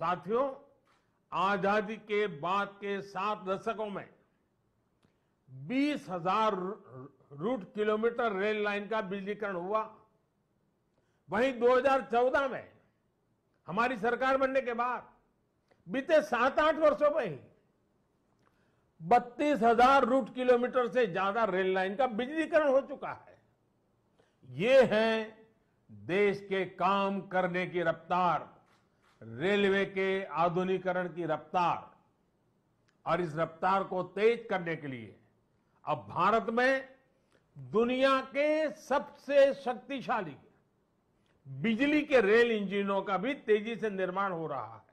साथियों आजादी के बाद के सात दशकों में बीस हजार रूट किलोमीटर रेल लाइन का बिजलीकरण हुआ वहीं 2014 में हमारी सरकार बनने के बाद बीते सात आठ वर्षों में ही बत्तीस हजार रूट किलोमीटर से ज्यादा रेल लाइन का बिजलीकरण हो चुका है ये है देश के काम करने की रफ्तार रेलवे के आधुनिकरण की रफ्तार और इस रफ्तार को तेज करने के लिए अब भारत में दुनिया के सबसे शक्तिशाली बिजली के रेल इंजनों का भी तेजी से निर्माण हो रहा है